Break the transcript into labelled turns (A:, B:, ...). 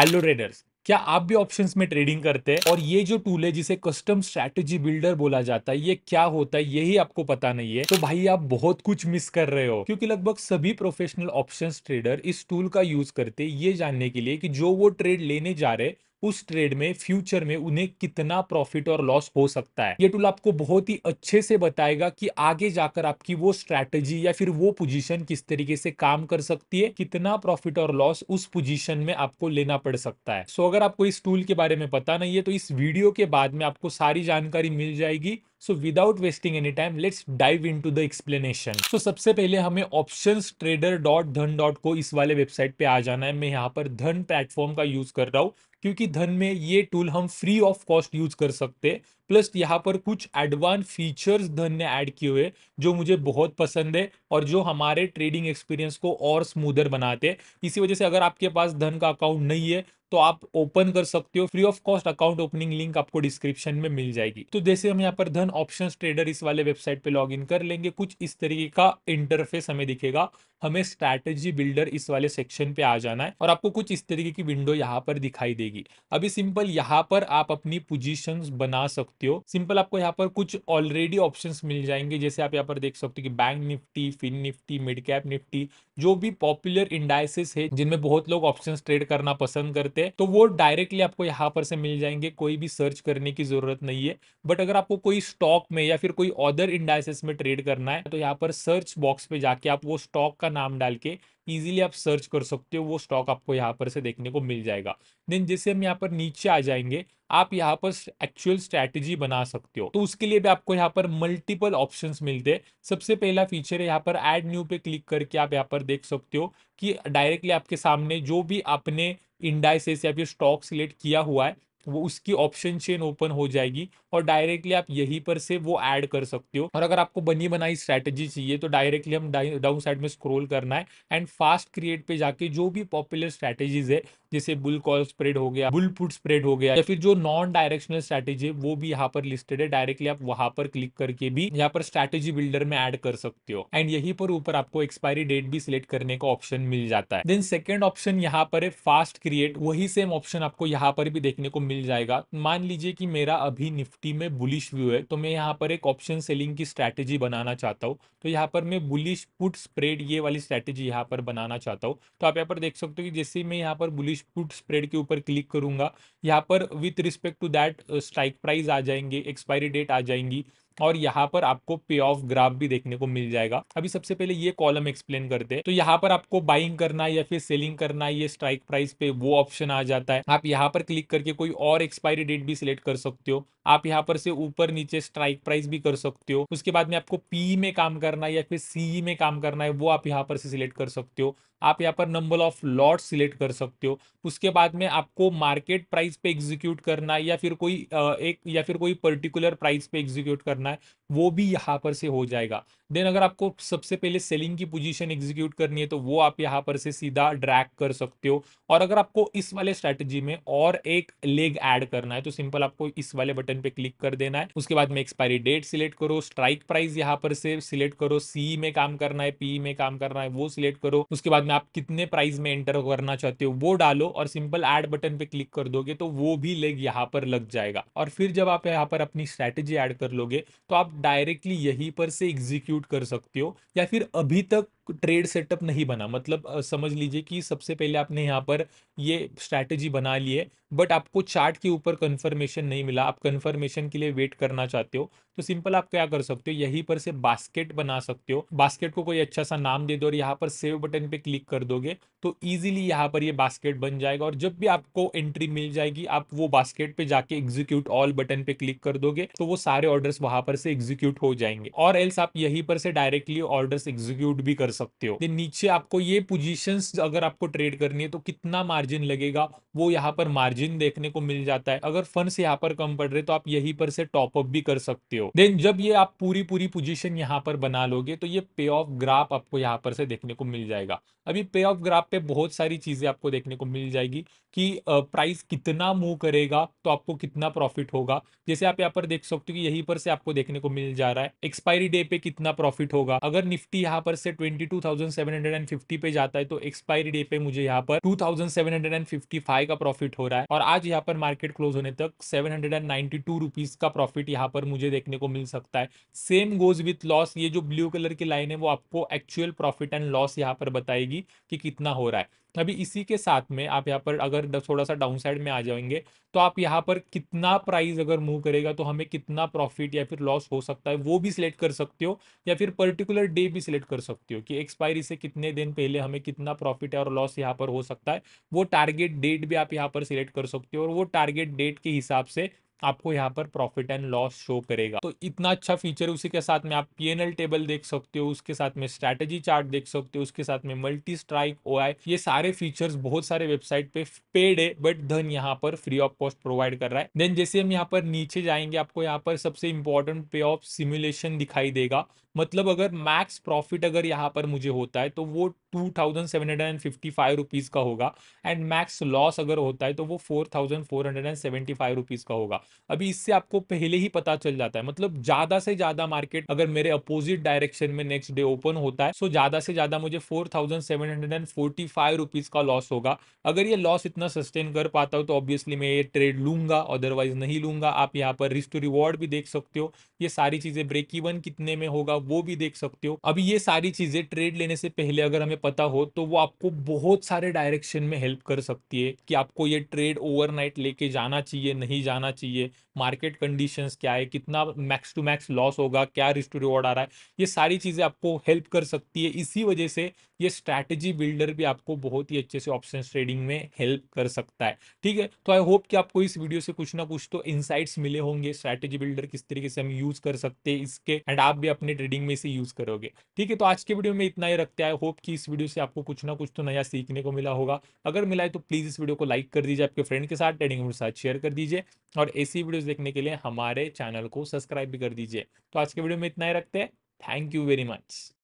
A: hello traders क्या आप भी ऑप्शंस में ट्रेडिंग करते हैं और ये जो टूल है जिसे कस्टम स्ट्रैटेजी बिल्डर बोला जाता है ये क्या होता है यही आपको पता नहीं है तो भाई आप बहुत कुछ मिस कर रहे हो क्योंकि लगभग सभी प्रोफेशनल ऑप्शंस ट्रेडर इस टूल का यूज करते हैं ये जानने के लिए कि जो वो ट्रेड लेने जा रहे उस ट्रेड में फ्यूचर में उन्हें कितना प्रॉफिट और लॉस हो सकता है ये टूल आपको बहुत ही अच्छे से बताएगा कि आगे जाकर आपकी वो स्ट्रैटेजी या फिर वो पोजीशन किस तरीके से काम कर सकती है कितना प्रॉफिट और लॉस उस पोजीशन में आपको लेना पड़ सकता है सो अगर आपको इस टूल के बारे में पता नहीं है तो इस वीडियो के बाद में आपको सारी जानकारी मिल जाएगी so without wasting any time let's dive into the explanation so सबसे पहले हमें option trader dot Dhan dot co इस वाले वेबसाइट पे आ जाना है मैं यहाँ पर धन प्लेटफॉर्म का यूज कर रहा हूँ क्योंकि धन में ये टूल हम फ्री ऑफ कॉस्ट यूज कर सकते हैं प्लस यहाँ पर कुछ एडवांस फीचर्स धन ने ऐड किए हुए जो मुझे बहुत पसंद है और जो हमारे ट्रेडिंग एक्सपीरियंस को और स्मूदर बनाते हैं इसी वजह से अगर आपके पास धन का अकाउंट नहीं है तो आप ओपन कर सकते हो free of cost account opening link आपको डिस्क्रिप्शन में मिल जाएगी तो जैसे हम यहाँ पर धन ऑप्शन ट्रेडर इस वाले वेबसाइट पे लॉग इन कर लेंगे कुछ इस तरीके का इंटरफेस हमें दिखेगा हमें स्ट्रैटेजी बिल्डर इस वाले सेक्शन पे आ जाना है और आपको कुछ इस तरीके की विंडो यहाँ पर दिखाई देगी अभी सिंपल यहाँ पर आप अपनी पोजिशन बना सकते सकते हो सिंपल आपको यहाँ पर कुछ ऑलरेडी ऑप्शन मिल जाएंगे जैसे आप यहाँ पर देख सकते हो कि bank nifty fin nifty mid cap nifty जो भी पॉपुलर इंडाइसिस है जिनमें बहुत लोग ऑप्शन ट्रेड करना पसंद करते हैं तो वो डायरेक्टली आपको यहाँ पर से मिल जाएंगे कोई भी सर्च करने की जरूरत नहीं है बट अगर आपको कोई स्टॉक में या फिर कोई अदर इंडाइसिस में ट्रेड करना है तो यहाँ पर सर्च बॉक्स पे जाके आप वो स्टॉक का नाम डाल के इजीली आप सर्च कर सकते हो वो स्टॉक आपको यहाँ पर से देखने को मिल जाएगा देन जैसे हम यहाँ पर नीचे आ जाएंगे आप यहाँ पर एक्चुअल स्ट्रैटेजी बना सकते हो तो उसके लिए भी आपको यहाँ पर मल्टीपल ऑप्शन मिलते हैं सबसे पहला फीचर है यहाँ पर एड न्यू पे क्लिक करके आप यहाँ पर देख सकते हो कि डायरेक्टली आपके सामने जो भी आपने इंडाइसेस या फिर स्टॉक सिलेक्ट किया हुआ है वो उसकी ऑप्शन चेन ओपन हो जाएगी और डायरेक्टली आप यहीं पर से वो ऐड कर सकते हो और अगर आपको बनी बनाई स्ट्रैटेजी चाहिए तो डायरेक्टली हम डाउन साइड में स्क्रॉल करना है एंड फास्ट क्रिएट पे जाके जो भी पॉपुलर स्ट्रैटेजीज है जैसे बुल कॉल स्प्रेड हो गया बुल पुट स्प्रेड हो गया या फिर जो नॉन डायरेक्शनल स्ट्रैटेजी वो भी यहाँ पर लिस्टेड है डायरेक्टली आप वहां पर क्लिक करके भी यहाँ पर स्ट्रैटेजी बिल्डर में एड कर सकते हो एंड यही पर ऊपर आपको एक्सपायरी डेट भी सिलेक्ट करने का ऑप्शन मिल जाता है देन सेकेंड ऑप्शन यहाँ पर है फास्ट क्रिएट वही सेम ऑप्शन आपको यहाँ पर भी देखने को मिल जाएगा मान लीजिए कि मेरा अभी निफ्टी में बुलिश व्यू है तो मैं यहाँ पर एक ऑप्शन सेलिंग की स्ट्रेटेजी बनाना चाहता हूँ तो यहाँ पर मैं बुलिश पुट स्प्रेड ये वाली स्ट्रेटेजी यहाँ पर बनाना चाहता हूँ तो आप यहाँ पर देख सकते हो कि जैसे मैं यहाँ पर बुलिश पुट स्प्रेड के ऊपर क्लिक करूंगा यहाँ पर with respect to that strike price आ जाएंगे एक्सपायरी डेट आ जाएंगी और यहाँ पर आपको पे ऑफ ग्राफ भी देखने को मिल जाएगा अभी सबसे पहले ये कॉलम एक्सप्लेन करते हैं तो यहाँ पर आपको बाइंग करना या फिर सेलिंग करना ये स्ट्राइक प्राइस पे वो ऑप्शन आ जाता है आप यहाँ पर क्लिक करके कोई और एक्सपायरी डेट भी सिलेक्ट कर सकते हो आप यहाँ पर से ऊपर नीचे स्ट्राइक प्राइस भी कर सकते हो उसके बाद में आपको पी में काम करना है या फिर सी में काम करना है वो आप यहाँ पर से सिलेक्ट कर सकते हो आप यहाँ पर नंबर ऑफ लॉट सिलेक्ट कर सकते हो उसके बाद में आपको मार्केट प्राइस पे एग्जीक्यूट करना है या फिर कोई एक या फिर कोई पर्टिकुलर प्राइस पे एग्जीक्यूट करना करना है वो भी यहाँ पर से हो जाएगा देन अगर आपको सबसे पहले सेलिंग की पोजीशन एग्जीक्यूट करनी है तो वो आप यहाँ पर से सीधा ड्रैग कर सकते हो और अगर आपको इस वाले स्ट्रेटजी में और एक लेग ऐड करना है तो सिंपल आपको इस वाले बटन पे क्लिक कर देना है उसके बाद में एक्सपायरी डेट सिलेक्ट करो स्ट्राइक प्राइस यहाँ पर से सिलेक्ट करो सी में काम करना है पी में काम करना है वो सिलेक्ट करो उसके बाद में आप कितने प्राइस में एंटर करना चाहते हो वो डालो और सिंपल एड बटन पे क्लिक कर दोगे तो वो भी लेग यहाँ पर लग जाएगा और फिर जब आप यहाँ पर अपनी स्ट्रैटेजी एड कर लोगे तो आप डायरेक्टली यहीं पर से एग्जीक्यूट कर सकते हो या फिर अभी तक ट्रेड सेटअप नहीं बना मतलब समझ लीजिए कि सबसे पहले आपने यहाँ पर ये स्ट्रैटेजी बना ली है बट आपको चार्ट के ऊपर कंफर्मेशन नहीं मिला आप कंफर्मेशन के लिए वेट करना चाहते हो तो सिंपल आप क्या कर सकते हो यहीं पर से बास्केट बना सकते हो बास्केट को कोई अच्छा सा नाम दे दो और यहाँ पर सेव बटन पे क्लिक कर दोगे तो ईजिली यहाँ पर ये बास्केट बन जाएगा और जब भी आपको एंट्री मिल जाएगी आप वो बास्केट पे जाके एग्जीक्यूट ऑल बटन पे क्लिक कर दोगे तो वो सारे ऑर्डर्स वहां पर से एग्जीक्यूट हो जाएंगे और एल्स आप यहीं पर से डायरेक्टली ऑर्डर एग्जीक्यूट भी कर कर सकते हो देन नीचे आपको ये पोजीशंस अगर आपको ट्रेड करनी है तो कितना मार्जिन लगेगा वो यहाँ पर मार्जिन देखने को मिल जाता है अगर फंड यहाँ पर कम पड़ रहे तो आप यही पर से टॉपअप भी कर सकते हो देन जब ये आप पूरी पूरी पोजिशन यहाँ पर बना लोगे तो ये पे ऑफ ग्राफ आपको यहाँ पर से देखने को मिल जाएगा अभी पे ऑफ ग्राफ पे बहुत सारी चीजें आपको देखने को मिल जाएगी कि प्राइस कितना मूव करेगा तो आपको कितना प्रॉफिट होगा जैसे आप यहाँ पर देख सकते हो कि यहीं पर से आपको देखने को मिल जा रहा है एक्सपायरी डे पे कितना प्रॉफिट होगा अगर निफ्टी यहाँ पर से 22,750 पे जाता है तो एक्सपायरी डे पे मुझे यहाँ पर 2755 का प्रॉफिट हो रहा है और आज यहाँ पर मार्केट क्लोज होने तक 792 रुपीस का प्रॉफिट यहाँ पर मुझे देखने को मिल सकता है सेम गोज विथ लॉस ये जो ब्लू कलर की लाइन है वो आपको एक्चुअल प्रॉफिट एंड लॉस यहाँ पर बताएगी कि कितना हो रहा है अभी इसी के साथ में आप यहाँ पर अगर थोड़ा सा डाउन साइड में आ जाएंगे तो आप यहाँ पर कितना प्राइस अगर मूव करेगा तो हमें कितना प्रॉफिट या फिर लॉस हो सकता है वो भी सिलेक्ट कर सकते हो या फिर पर्टिकुलर डे भी सिलेक्ट कर सकते हो कि एक्सपायरी से कितने दिन पहले हमें कितना प्रॉफिट और लॉस यहाँ पर हो सकता है वो टारगेट डेट भी आप यहाँ पर सिलेक्ट कर सकते हो और वो टारगेट डेट के हिसाब से आपको यहाँ पर प्रॉफिट एंड लॉस शो करेगा तो इतना अच्छा फीचर उसी के साथ में आप पीएनएल टेबल देख सकते हो उसके साथ में स्ट्रेटेजी चार्ट देख सकते हो उसके साथ में मल्टी स्ट्राइक ओ ये सारे फीचर्स बहुत सारे वेबसाइट पे पेड है बट धन यहाँ पर फ्री ऑफ कॉस्ट प्रोवाइड कर रहा है देन जैसे हम यहाँ पर नीचे जाएंगे आपको यहाँ पर सबसे इंपॉर्टेंट पे ऑफ सिमुलेशन दिखाई देगा मतलब अगर मैक्स प्रॉफिट अगर यहाँ पर मुझे होता है तो वो two thousand seven hundred and fifty five rupees का होगा एंड मैक्स लॉस अगर होता है तो वो four thousand four hundred and seventy five rupees का होगा अभी इससे आपको पहले ही पता चल जाता है मतलब ज़्यादा से ज़्यादा मार्केट अगर मेरे अपोजिट डायरेक्शन में नेक्स्ट डे ओपन होता है तो ज़्यादा से ज़्यादा मुझे four thousand seven hundred and forty five rupees का लॉस होगा अगर ये लॉस इतना सस्टेन कर पाता हो तो ऑब्वियसली मैं ये ट्रेड लूंगा अदरवाइज नहीं लूंगा आप यहाँ पर रिस्क टू रिवॉर्ड भी देख सकते हो ये सारी चीज़ें ब्रेक इवन कितने में होगा वो भी देख सकते हो अभी ये सारी चीज़ें ट्रेड लेने से पहले अगर हमें पता हो तो वो आपको बहुत सारे डायरेक्शन में हेल्प कर सकती है कि आपको ये ट्रेड ओवरनाइट लेके जाना चाहिए नहीं जाना चाहिए मार्केट कंडीशंस क्या है कितना मैक्स टू मैक्स लॉस होगा क्या रिस्क टू रिवॉर्ड आ रहा है ये सारी चीज़ें आपको हेल्प कर सकती है इसी वजह से ये स्ट्रैटेजी बिल्डर भी आपको बहुत ही अच्छे से ऑप्शन ट्रेडिंग में हेल्प कर सकता है ठीक है तो आई होप कि आपको इस वीडियो से कुछ ना कुछ तो इनसाइट्स मिले होंगे स्ट्रैटेजी बिल्डर किस तरीके से हम यूज़ कर सकते हैं इसके एंड आप भी अपने ट्रेडिंग में इसे यूज़ करोगे ठीक है तो आज के वीडियो में इतना ही रखते हैं आई होप कि इस वीडियो से आपको कुछ ना कुछ तो नया सीखने को मिला होगा अगर मिला है तो प्लीज़ इस वीडियो को लाइक कर दीजिए आपके फ्रेंड के साथ ट्रेडिंग के साथ शेयर कर दीजिए और ऐसी वीडियोज़ देखने के लिए हमारे चैनल को सब्सक्राइब भी कर दीजिए तो आज के वीडियो में इतना ही रखते हैं थैंक यू वेरी मच